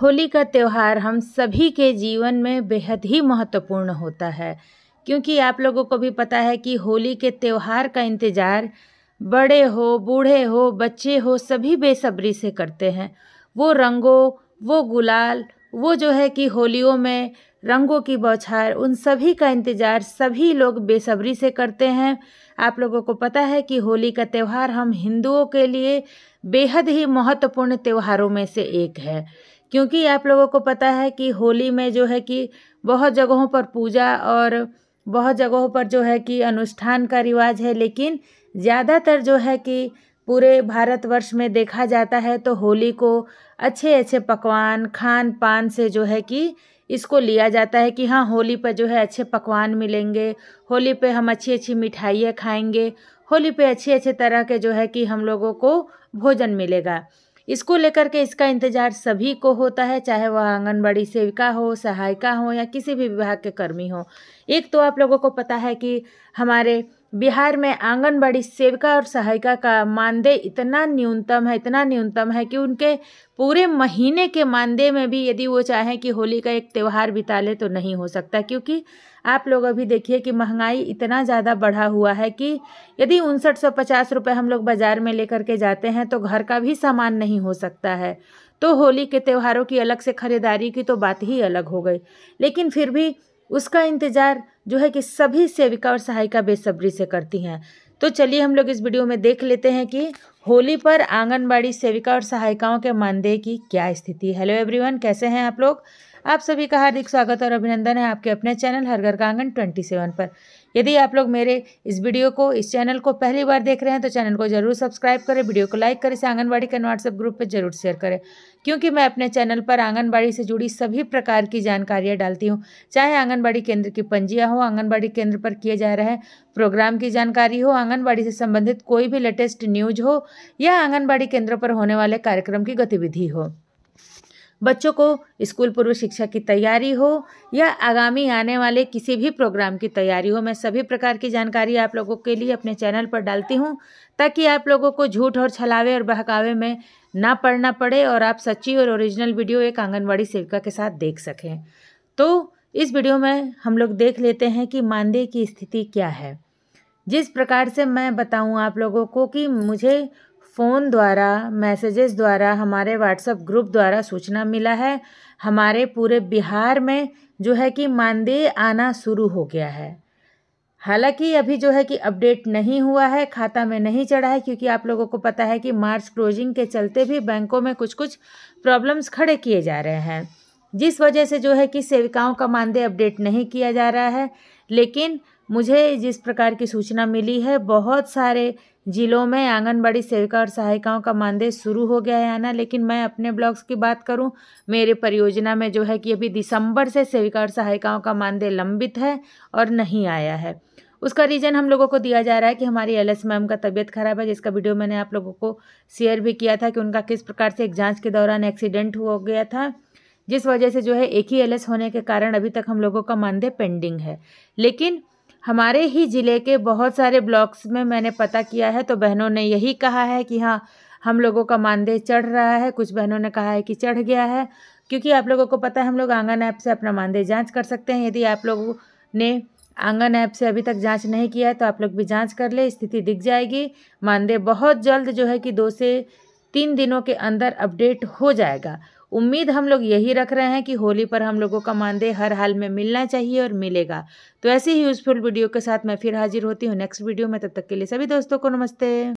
होली का त्यौहार हम सभी के जीवन में बेहद ही महत्वपूर्ण होता है क्योंकि आप लोगों को भी पता है कि होली के त्यौहार का इंतज़ार बड़े हो बूढ़े हो बच्चे हो सभी बेसब्री से करते हैं वो रंगों वो गुलाल वो जो है कि होलियों में रंगों की बौछार उन सभी का इंतज़ार सभी लोग बेसब्री से करते हैं आप लोगों को पता है कि होली का त्यौहार हम हिंदुओं के लिए बेहद ही महत्वपूर्ण त्यौहारों में से एक है क्योंकि आप लोगों को पता है कि होली में जो है कि बहुत जगहों पर पूजा और बहुत जगहों पर जो है कि अनुष्ठान का रिवाज है लेकिन ज़्यादातर जो है कि पूरे भारतवर्ष में देखा जाता है तो होली को अच्छे अच्छे पकवान खान पान से जो है कि इसको लिया जाता है कि हाँ होली पर जो है अच्छे पकवान मिलेंगे होली पे हम अच्छी अच्छी मिठाइयाँ खाएंगे होली पे अच्छे अच्छे तरह के जो है कि हम लोगों को भोजन मिलेगा इसको लेकर के इसका इंतजार सभी को होता है चाहे वह आंगनबाड़ी सेविका हो सहायिका हो या किसी भी विभाग के कर्मी हो एक तो आप लोगों को पता है कि हमारे बिहार में आंगनबाड़ी सेविका और सहायिका का मानदेय इतना न्यूनतम है इतना न्यूनतम है कि उनके पूरे महीने के मानदेय में भी यदि वो चाहें कि होली का एक त्यौहार बिता ले तो नहीं हो सकता क्योंकि आप लोग अभी देखिए कि महंगाई इतना ज़्यादा बढ़ा हुआ है कि यदि उनसठ सौ पचास रुपये हम लोग बाज़ार में लेकर के जाते हैं तो घर का भी सामान नहीं हो सकता है तो होली के त्योहारों की अलग से ख़रीदारी की तो बात ही अलग हो गई लेकिन फिर भी उसका इंतज़ार जो है कि सभी सेविका और सहायिका बेसब्री से करती हैं तो चलिए हम लोग इस वीडियो में देख लेते हैं कि होली पर आंगनबाड़ी सेविका और सहायिकाओं के मानदेय की क्या स्थिति हेलो एवरीवन कैसे हैं आप लोग आप सभी का हार्दिक स्वागत और अभिनंदन है आपके अपने चैनल हर घर का आंगन ट्वेंटी सेवन पर यदि आप लोग मेरे इस वीडियो को इस चैनल को पहली बार देख रहे हैं तो चैनल को जरूर सब्सक्राइब करें वीडियो को लाइक करें इसे आंगनबाड़ी के व्हाट्सएप ग्रुप पर जरूर शेयर करें क्योंकि मैं अपने चैनल पर आंगनबाड़ी से जुड़ी सभी प्रकार की जानकारियाँ डालती हूँ चाहे आंगनबाड़ी केंद्र की पंजिया हो आंगनबाड़ी केंद्र पर किए जा रहे प्रोग्राम की जानकारी हो आंगनबाड़ी से संबंधित कोई भी लेटेस्ट न्यूज हो या आंगनबाड़ी केंद्र पर होने वाले कार्यक्रम की गतिविधि हो बच्चों को स्कूल पूर्व शिक्षा की तैयारी हो या आगामी आने वाले किसी भी प्रोग्राम की तैयारी हो मैं सभी प्रकार की जानकारी आप लोगों के लिए अपने चैनल पर डालती हूँ ताकि आप लोगों को झूठ और छलावे और बहकावे में ना पढ़ना पड़े और आप सच्ची और ओरिजिनल वीडियो एक आंगनबाड़ी सेविका के साथ देख सकें तो इस वीडियो में हम लोग देख लेते हैं कि मानदेय की स्थिति क्या है जिस प्रकार से मैं बताऊं आप लोगों को कि मुझे फ़ोन द्वारा मैसेजेस द्वारा हमारे व्हाट्सअप ग्रुप द्वारा सूचना मिला है हमारे पूरे बिहार में जो है कि मानदेय आना शुरू हो गया है हालांकि अभी जो है कि अपडेट नहीं हुआ है खाता में नहीं चढ़ा है क्योंकि आप लोगों को पता है कि मार्च क्लोजिंग के चलते भी बैंकों में कुछ कुछ प्रॉब्लम्स खड़े किए जा रहे हैं जिस वजह से जो है कि सेविकाओं का मानदेय अपडेट नहीं किया जा रहा है लेकिन मुझे जिस प्रकार की सूचना मिली है बहुत सारे ज़िलों में आंगनबाड़ी सेविका और सहायिकाओं का मानदेय शुरू हो गया है आना लेकिन मैं अपने ब्लॉग्स की बात करूं मेरे परियोजना में जो है कि अभी दिसंबर से सेविका और सहायिकाओं का मानदेय लंबित है और नहीं आया है उसका रीज़न हम लोगों को दिया जा रहा है कि हमारी एल एस मैम का तबीयत ख़राब है जिसका वीडियो मैंने आप लोगों को शेयर भी किया था कि उनका किस प्रकार से एक जाँच के दौरान एक्सीडेंट हो गया था जिस वजह से जो है एक ही एल होने के कारण अभी तक हम लोगों का मानदेय पेंडिंग है लेकिन हमारे ही ज़िले के बहुत सारे ब्लॉक्स में मैंने पता किया है तो बहनों ने यही कहा है कि हाँ हम लोगों का मानदेय चढ़ रहा है कुछ बहनों ने कहा है कि चढ़ गया है क्योंकि आप लोगों को पता है हम लोग आंगन ऐप से अपना मानदेय जांच कर सकते हैं यदि आप लोगों ने आंगन ऐप से अभी तक जांच नहीं किया है तो आप लोग भी जांच कर ले स्थिति दिख जाएगी मानदेय बहुत जल्द जो है कि दो से तीन दिनों के अंदर अपडेट हो जाएगा उम्मीद हम लोग यही रख रहे हैं कि होली पर हम लोगों का मानदेय हर हाल में मिलना चाहिए और मिलेगा तो ऐसे ही यूज़फुल वीडियो के साथ मैं फिर हाजिर होती हूँ नेक्स्ट वीडियो में तब तक के लिए सभी दोस्तों को नमस्ते